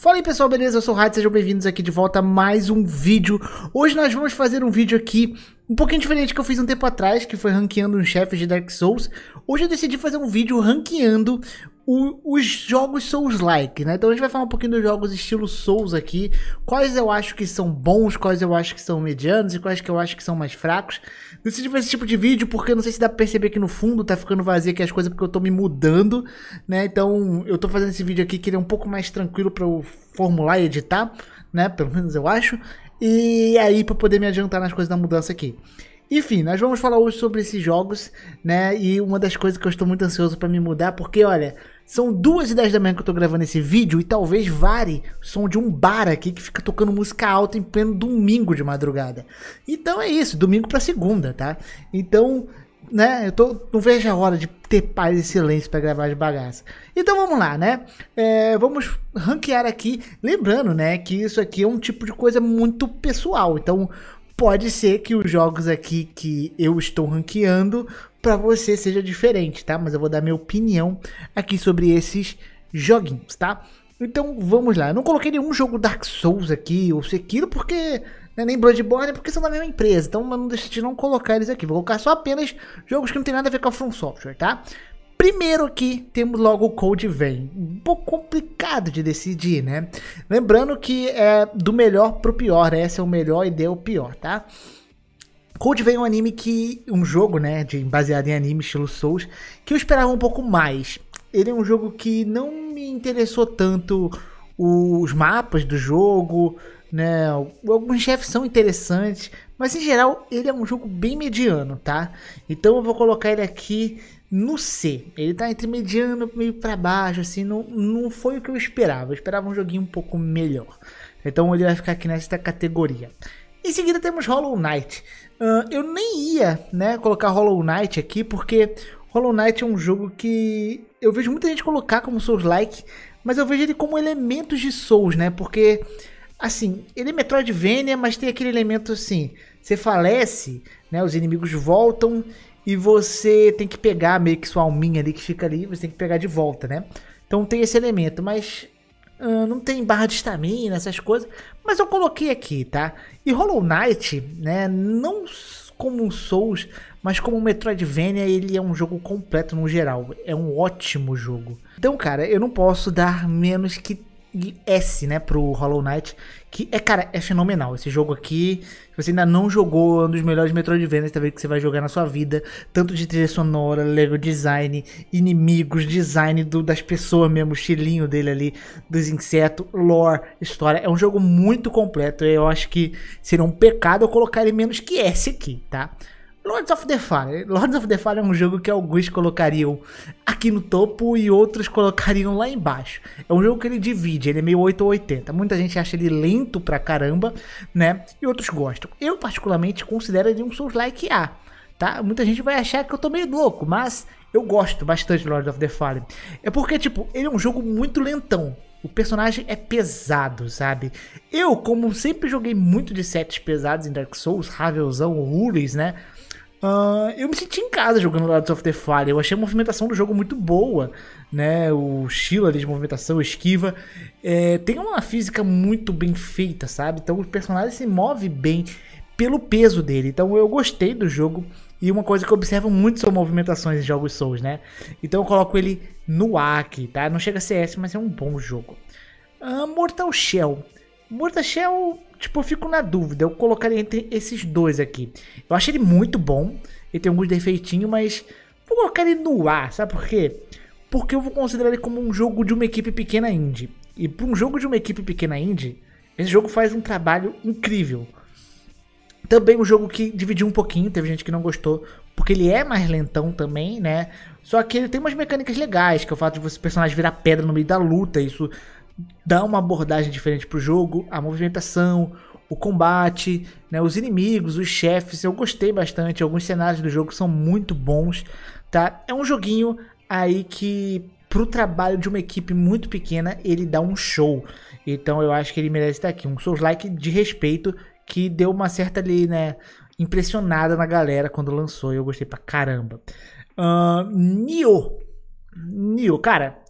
Fala aí pessoal, beleza? Eu sou o Hyde, sejam bem-vindos aqui de volta a mais um vídeo. Hoje nós vamos fazer um vídeo aqui um pouquinho diferente que eu fiz um tempo atrás, que foi ranqueando um chefe de Dark Souls. Hoje eu decidi fazer um vídeo ranqueando o, os jogos Souls-like, né? Então a gente vai falar um pouquinho dos jogos estilo Souls aqui, quais eu acho que são bons, quais eu acho que são medianos e quais que eu acho que são mais fracos decidi tipo, fazer esse tipo de vídeo porque não sei se dá pra perceber que no fundo tá ficando vazio aqui as coisas porque eu tô me mudando, né? Então eu tô fazendo esse vídeo aqui que ele é um pouco mais tranquilo para eu formular e editar, né? Pelo menos eu acho. E aí para poder me adiantar nas coisas da mudança aqui. Enfim, nós vamos falar hoje sobre esses jogos, né? E uma das coisas que eu estou muito ansioso para me mudar, porque olha, são duas e dez da manhã que eu estou gravando esse vídeo e talvez vare o som de um bar aqui que fica tocando música alta em pleno domingo de madrugada. Então é isso, domingo para segunda, tá? Então, né? Eu tô, não vejo a hora de ter paz e silêncio para gravar as bagaças. Então vamos lá, né? É, vamos ranquear aqui, lembrando, né, que isso aqui é um tipo de coisa muito pessoal. Então pode ser que os jogos aqui que eu estou ranqueando para você seja diferente, tá? Mas eu vou dar minha opinião aqui sobre esses joguinhos, tá? Então vamos lá, eu não coloquei nenhum jogo Dark Souls aqui ou Sekiro porque né, nem Bloodborne porque são da mesma empresa, então eu não decidi não colocar eles aqui, vou colocar só apenas jogos que não tem nada a ver com a From Software, tá? Primeiro aqui, temos logo o Code Vem. Um pouco complicado de decidir, né? Lembrando que é do melhor pro pior, né? Esse é o melhor e deu o pior, tá? Code Vein é um anime que... Um jogo, né? De, baseado em anime estilo Souls. Que eu esperava um pouco mais. Ele é um jogo que não me interessou tanto os mapas do jogo, né? Alguns chefes são interessantes, mas em geral, ele é um jogo bem mediano, tá? Então eu vou colocar ele aqui no C. Ele tá entre mediano meio para baixo, assim, não, não foi o que eu esperava. Eu esperava um joguinho um pouco melhor. Então ele vai ficar aqui nesta categoria. Em seguida temos Hollow Knight. Uh, eu nem ia né, colocar Hollow Knight aqui, porque Hollow Knight é um jogo que eu vejo muita gente colocar como Souls-like, mas eu vejo ele como elementos de Souls, né? Porque, assim, ele é Metroidvania, mas tem aquele elemento assim você falece, né? Os inimigos voltam e você tem que pegar meio que sua alminha ali que fica ali, você tem que pegar de volta, né? Então tem esse elemento, mas uh, não tem barra de estamina, essas coisas. Mas eu coloquei aqui, tá? E Hollow Knight, né? Não como um Souls, mas como Metroidvania, ele é um jogo completo no geral. É um ótimo jogo. Então, cara, eu não posso dar menos que e S, né, pro Hollow Knight, que é, cara, é fenomenal. Esse jogo aqui, se você ainda não jogou, é um dos melhores Metroidvanias talvez tá que você vai jogar na sua vida, tanto de trilha sonora, level design, inimigos, design do, das pessoas mesmo, o estilinho dele ali, dos insetos, lore, história. É um jogo muito completo. Eu acho que seria um pecado eu colocar ele menos que S aqui, tá? Lords of the Fire. Lords of the Fire é um jogo que alguns colocariam aqui no topo e outros colocariam lá embaixo. É um jogo que ele divide, ele é meio 8 ou 80. Muita gente acha ele lento pra caramba, né? E outros gostam. Eu, particularmente, considero ele um Souls-like A. Tá? Muita gente vai achar que eu tô meio louco, mas eu gosto bastante de Lords of the Fallen. É porque, tipo, ele é um jogo muito lentão. O personagem é pesado, sabe? Eu, como sempre joguei muito de sets pesados em Dark Souls, Ravelzão, Rules, né? Uh, eu me senti em casa jogando Lords of the Fire. Eu achei a movimentação do jogo muito boa, né? O estilo ali de movimentação, esquiva. É, tem uma física muito bem feita, sabe? Então o personagem se move bem pelo peso dele. Então eu gostei do jogo. E uma coisa que eu observo muito são movimentações em jogos Souls, né? Então eu coloco ele no aqui, tá? Não chega a CS, mas é um bom jogo. Uh, Mortal Shell. Mortal Shell tipo, eu fico na dúvida. Eu colocaria entre esses dois aqui. Eu achei ele muito bom. Ele tem alguns defeitinhos, mas vou colocar ele no ar, sabe por quê? Porque eu vou considerar ele como um jogo de uma equipe pequena indie. E para um jogo de uma equipe pequena indie, esse jogo faz um trabalho incrível. Também um jogo que dividiu um pouquinho, teve gente que não gostou, porque ele é mais lentão também, né? Só que ele tem umas mecânicas legais, que é o fato de você personagem virar pedra no meio da luta, isso dá uma abordagem diferente pro jogo, a movimentação, o combate, né, os inimigos, os chefes, eu gostei bastante, alguns cenários do jogo são muito bons, tá? É um joguinho aí que pro trabalho de uma equipe muito pequena, ele dá um show. Então eu acho que ele merece estar aqui, um Souls like de respeito que deu uma certa ali, né, impressionada na galera quando lançou, eu gostei pra caramba. Uh, Nioh. Nioh, cara,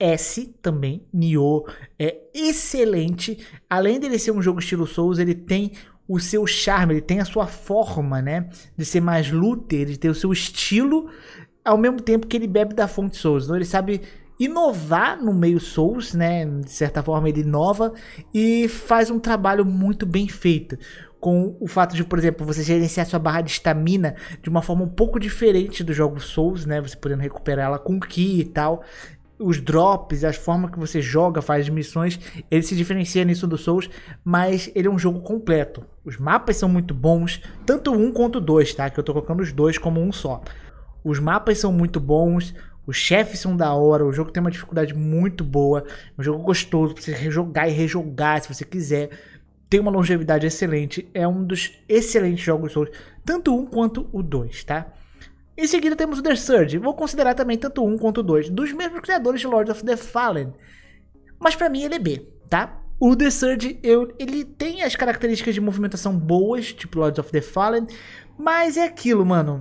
S também, Nioh, é excelente. Além dele ser um jogo estilo Souls, ele tem o seu charme, ele tem a sua forma, né? De ser mais looter, de ter o seu estilo, ao mesmo tempo que ele bebe da fonte Souls. Então ele sabe inovar no meio Souls, né? De certa forma ele inova e faz um trabalho muito bem feito. Com o fato de, por exemplo, você gerenciar sua barra de estamina de uma forma um pouco diferente do jogo Souls, né? Você podendo recuperá-la com Ki e tal os drops, as formas que você joga, faz missões, ele se diferencia nisso do Souls, mas ele é um jogo completo. Os mapas são muito bons, tanto um quanto dois, tá? Que eu tô colocando os dois como um só. Os mapas são muito bons, os chefes são da hora, o jogo tem uma dificuldade muito boa, é um jogo gostoso pra você rejogar e rejogar se você quiser. Tem uma longevidade excelente, é um dos excelentes jogos Souls, tanto um quanto o dois, tá? Em seguida temos o The Surge, vou considerar também tanto um quanto dois, dos mesmos criadores de Lord of the Fallen, mas para mim ele é B, tá? O The Surge, eu, ele tem as características de movimentação boas, tipo Lords of the Fallen, mas é aquilo, mano.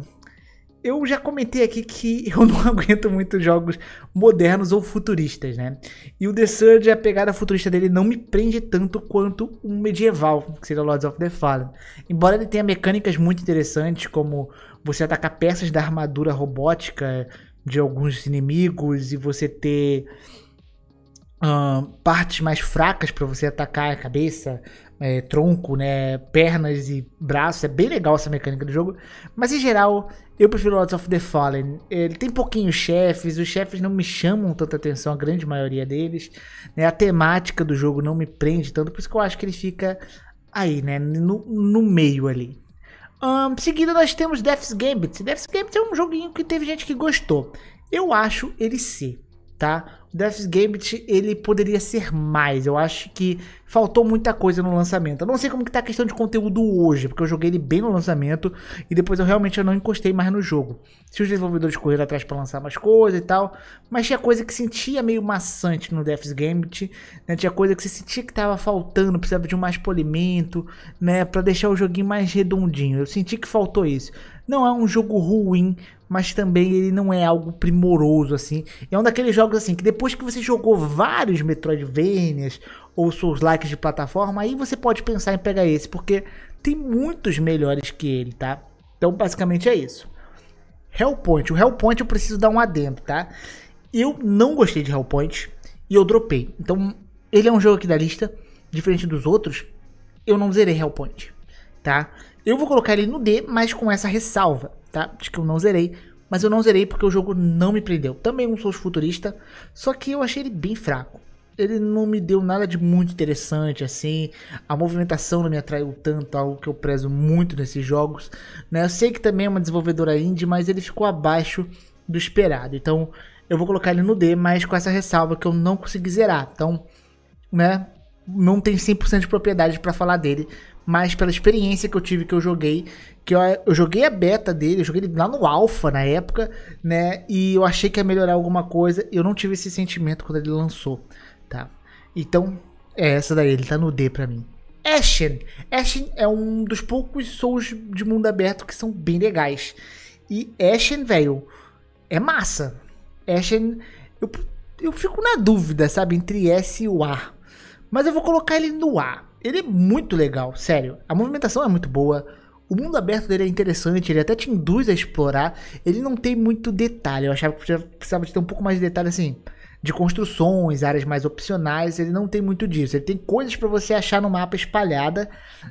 Eu já comentei aqui que eu não aguento muito jogos modernos ou futuristas, né? E o The Surge, a pegada futurista dele não me prende tanto quanto um medieval, que seria Lords of the Fallen. Embora ele tenha mecânicas muito interessantes, como você atacar peças da armadura robótica de alguns inimigos e você ter uh, partes mais fracas para você atacar a cabeça, é, tronco, né, pernas e braços. É bem legal essa mecânica do jogo. Mas em geral, eu prefiro Lords of the Fallen. Ele tem pouquinhos chefes, os chefes não me chamam tanta atenção, a grande maioria deles. Né, a temática do jogo não me prende tanto, por isso que eu acho que ele fica aí, né, no, no meio ali. Um, seguida nós temos Death's Gambit. Death's Gambit é um joguinho que teve gente que gostou. Eu acho ele C, tá? Death's Gambit, ele poderia ser mais. Eu acho que faltou muita coisa no lançamento. Eu não sei como que tá a questão de conteúdo hoje, porque eu joguei ele bem no lançamento e depois eu realmente eu não encostei mais no jogo. Se os desenvolvedores correram atrás para lançar mais coisa e tal, mas tinha coisa que sentia meio maçante no Death's Gambit, né? Tinha coisa que você sentia que tava faltando, precisava de um mais polimento, né, para deixar o joguinho mais redondinho. Eu senti que faltou isso. Não é um jogo ruim, mas também ele não é algo primoroso assim. É um daqueles jogos assim que depois que você jogou vários Metroidvanias ou seus likes de plataforma, aí você pode pensar em pegar esse, porque tem muitos melhores que ele, tá? Então, basicamente é isso. Hellpoint. O Hellpoint eu preciso dar um adendo, tá? Eu não gostei de Hellpoint e eu dropei. Então, ele é um jogo aqui da lista, diferente dos outros, eu não zerei Hellpoint, tá? Eu vou colocar ele no D, mas com essa ressalva, tá? De que eu não zerei, mas eu não zerei porque o jogo não me prendeu. Também um Souls futurista, só que eu achei ele bem fraco. Ele não me deu nada de muito interessante, assim. A movimentação não me atraiu tanto, algo que eu prezo muito nesses jogos. Né? Eu sei que também é uma desenvolvedora indie, mas ele ficou abaixo do esperado. Então, eu vou colocar ele no D, mas com essa ressalva que eu não consegui zerar. Então, né, não tem 100% de propriedade para falar dele, mas pela experiência que eu tive que eu joguei, que eu, eu joguei a beta dele, eu joguei ele lá no alfa na época, né? E eu achei que ia melhorar alguma coisa, eu não tive esse sentimento quando ele lançou, tá? Então, é essa daí, ele tá no D pra mim. Ashen. Ashen é um dos poucos Souls de mundo aberto que são bem legais. E Ashen, velho, é massa. Ashen, eu, eu fico na dúvida, sabe, entre S e o A. Mas eu vou colocar ele no A ele é muito legal, sério. A movimentação é muito boa. O mundo aberto dele é interessante, ele até te induz a explorar. Ele não tem muito detalhe. Eu achava que precisava de ter um pouco mais de detalhe assim. De construções, áreas mais opcionais, ele não tem muito disso. Ele tem coisas para você achar no mapa espalhada,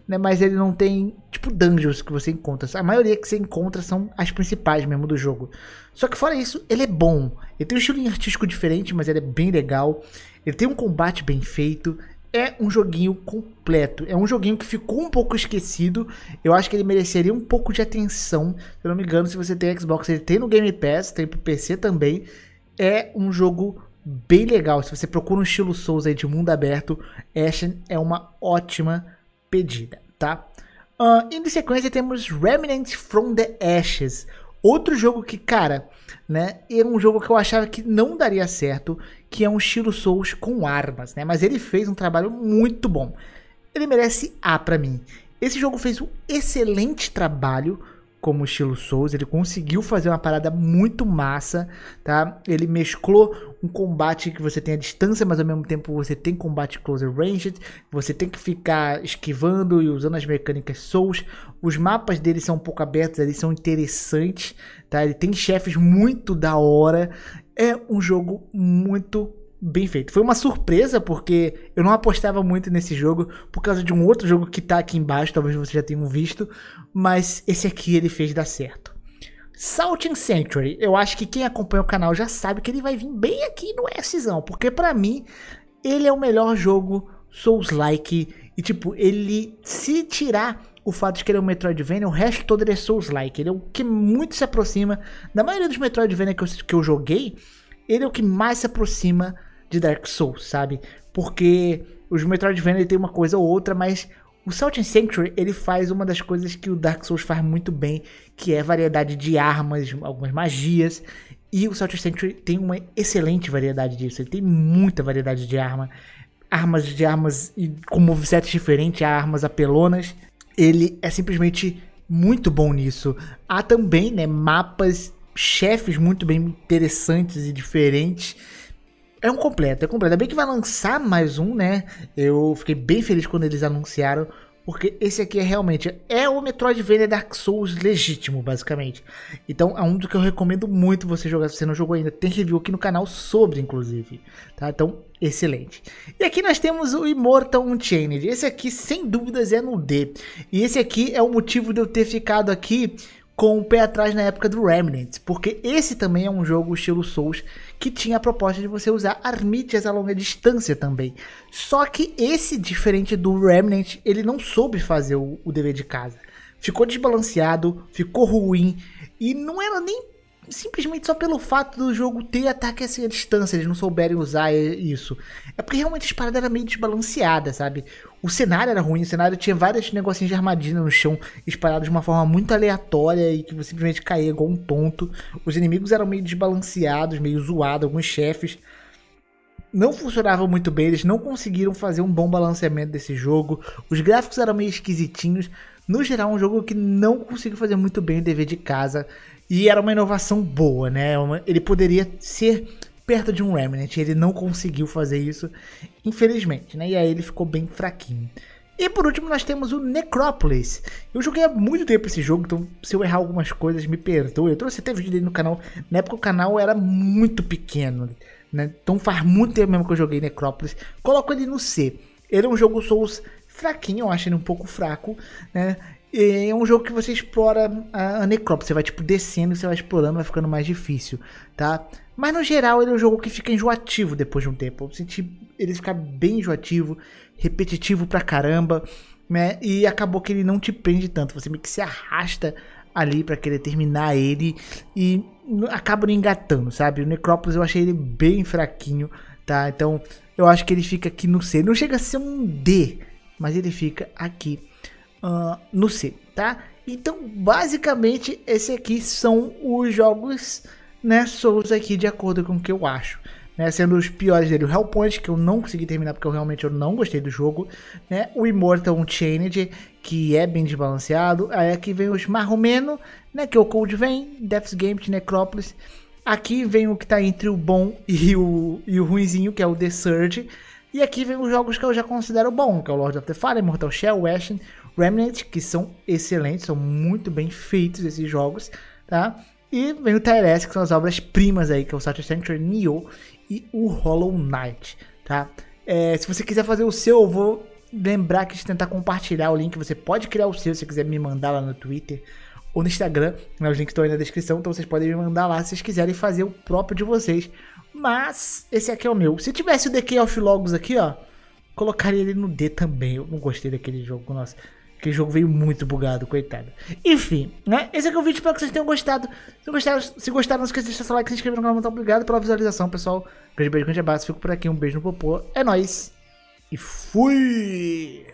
né? Mas ele não tem, tipo, dungeons que você encontra. A maioria que você encontra são as principais mesmo do jogo. Só que fora isso, ele é bom. Ele tem um estilo artístico diferente, mas ele é bem legal. Ele tem um combate bem feito é um joguinho completo. É um joguinho que ficou um pouco esquecido. Eu acho que ele mereceria um pouco de atenção. Se eu não me engano, se você tem Xbox, ele tem no Game Pass, tem pro PC também. É um jogo bem legal. Se você procura um estilo Souls aí de mundo aberto, Ashen é uma ótima pedida, tá? Uh, em sequência temos Remnant from the Ashes. Outro jogo que, cara, né, é um jogo que eu achava que não daria certo que é um estilo Souls com armas, né? Mas ele fez um trabalho muito bom. Ele merece A para mim. Esse jogo fez um excelente trabalho como estilo Souls, ele conseguiu fazer uma parada muito massa, tá? Ele mesclou um combate que você tem a distância, mas ao mesmo tempo você tem combate closer ranged, você tem que ficar esquivando e usando as mecânicas Souls. Os mapas dele são um pouco abertos, eles são interessantes, tá? Ele tem chefes muito da hora. É um jogo muito bem feito. Foi uma surpresa porque eu não apostava muito nesse jogo por causa de um outro jogo que tá aqui embaixo, talvez vocês já tenham visto, mas esse aqui ele fez dar certo. Salting Sanctuary, eu acho que quem acompanha o canal já sabe que ele vai vir bem aqui no Szão, porque para mim ele é o melhor jogo Souls-like e tipo, ele se tirar o fato de que ele é um Metroidvania, o resto todo ele é Souls-like, ele é o que muito se aproxima da maioria dos Metroidvania que eu, que eu joguei, ele é o que mais se aproxima de Dark Souls, sabe? Porque os Metroidvania tem uma coisa ou outra, mas o Salt and Sanctuary ele faz uma das coisas que o Dark Souls faz muito bem, que é variedade de armas, algumas magias. E o Salt and Sanctuary tem uma excelente variedade disso. Ele tem muita variedade de arma, armas de armas e com movesets diferentes, armas apelonas. Ele é simplesmente muito bom nisso. Há também, né, mapas, chefes muito bem interessantes e diferentes é um completo, é completo. Ainda bem que vai lançar mais um, né? Eu fiquei bem feliz quando eles anunciaram, porque esse aqui é realmente é o Metroidvania Dark Souls legítimo, basicamente. Então é um do que eu recomendo muito você jogar, se você não jogou ainda. Tem review aqui no canal sobre, inclusive. Tá? Então, excelente. E aqui nós temos o Immortal Unchained. Esse aqui, sem dúvidas, é no D. E esse aqui é o motivo de eu ter ficado aqui com o pé atrás na época do Remnant, porque esse também é um jogo estilo Souls que tinha a proposta de você usar armítias a longa distância também. Só que esse, diferente do Remnant, ele não soube fazer o, o dever de casa. Ficou desbalanceado, ficou ruim e não era nem simplesmente só pelo fato do jogo ter ataque assim à distância, eles não souberem usar isso. É porque realmente as paradas eram meio desbalanceadas, sabe? O cenário era ruim, o cenário tinha vários negocinhos de armadilha no chão, espalhados de uma forma muito aleatória e que você simplesmente caía igual um tonto. Os inimigos eram meio desbalanceados, meio zoados, alguns chefes. Não funcionavam muito bem, eles não conseguiram fazer um bom balanceamento desse jogo. Os gráficos eram meio esquisitinhos. No geral, é um jogo que não conseguiu fazer muito bem o dever de casa. E era uma inovação boa, né? É ele poderia ser perto de um Remnant. Ele não conseguiu fazer isso, infelizmente, né? E aí ele ficou bem fraquinho. E por último nós temos o Necropolis. Eu joguei há muito tempo esse jogo, então se eu errar algumas coisas, me perdoe. Eu trouxe até vídeo dele no canal. Na época o canal era muito pequeno, né? Então faz muito tempo mesmo que eu joguei Necropolis. Coloco ele no C. Ele é um jogo Souls fraquinho, eu acho ele um pouco fraco, né? É um jogo que você explora a, a necrópole, você vai tipo descendo, você vai explorando, vai ficando mais difícil, tá? Mas no geral ele é um jogo que fica enjoativo depois de um tempo. Eu senti ele ficar bem enjoativo, repetitivo pra caramba, né? E acabou que ele não te prende tanto. Você meio que se arrasta ali para querer terminar ele e acaba não engatando, sabe? O Necrópolis eu achei ele bem fraquinho, tá? Então eu acho que ele fica aqui no C. Não chega a ser um D, mas ele fica aqui uh, no C, tá? Então, basicamente, esses aqui são os jogos né, Souls aqui de acordo com o que eu acho. Né, sendo os piores dele o Hellpoint, que eu não consegui terminar porque eu realmente eu não gostei do jogo, né, o Immortal Chained, que é bem desbalanceado, aí aqui vem os Marromeno, né, que é o Cold Vein, Death's Game, Necropolis, aqui vem o que está entre o bom e o, e o ruinzinho, que é o The Surge, e aqui vem os jogos que eu já considero bom, que é o Lord of the Fire, Immortal Shell, Ashen, Remnant, que são excelentes, são muito bem feitos esses jogos, tá? E vem o TLS, que são as obras-primas aí, que é o Saturday Sanctuary Nioh e o Hollow Knight, tá? É, se você quiser fazer o seu, eu vou lembrar que de tentar compartilhar o link. Você pode criar o seu se você quiser me mandar lá no Twitter ou no Instagram. Né? Os links estão aí na descrição, então vocês podem me mandar lá se vocês quiserem fazer o próprio de vocês. Mas esse aqui é o meu. Se tivesse o DK of Logos aqui, ó, colocaria ele no D também. Eu não gostei daquele jogo, nossa. Que o jogo veio muito bugado, coitado. Enfim, né? Esse aqui é o vídeo, espero que vocês tenham gostado. Se gostaram, se gostaram não esqueça de deixar seu like, se inscrever no canal. Muito obrigado pela visualização, pessoal. Grande beijo, grande abraço. Fico por aqui, um beijo no popô. É nóis. E fui!